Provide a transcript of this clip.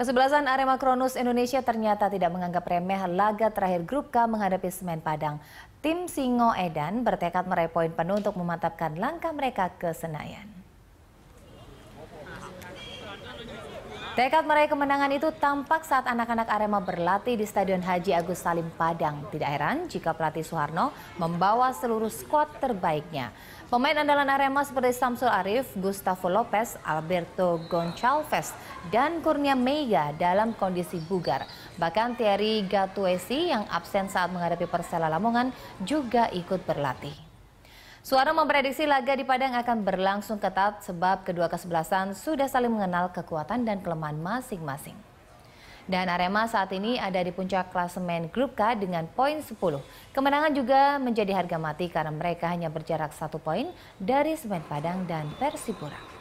Kesebelasan Arema Kronus Indonesia ternyata tidak menganggap remeh laga terakhir grup K menghadapi Semen Padang. Tim Singo Edan bertekad meraih poin penuh untuk memantapkan langkah mereka ke Senayan. Tekad meraih kemenangan itu tampak saat anak-anak Arema berlatih di Stadion Haji Agus Salim Padang. Tidak heran jika pelatih Soeharno membawa seluruh skuad terbaiknya. Pemain andalan Arema seperti Samsul Arif, Gustavo Lopez, Alberto Goncalves, dan Kurnia Mega dalam kondisi bugar. Bahkan Thierry Gatuesi yang absen saat menghadapi Persela Lamongan juga ikut berlatih. Suara memprediksi laga di Padang akan berlangsung ketat sebab kedua kesebelasan sudah saling mengenal kekuatan dan kelemahan masing-masing. Dan Arema saat ini ada di puncak klasemen Grup K dengan poin 10. Kemenangan juga menjadi harga mati karena mereka hanya berjarak satu poin dari Semen Padang dan Persipura.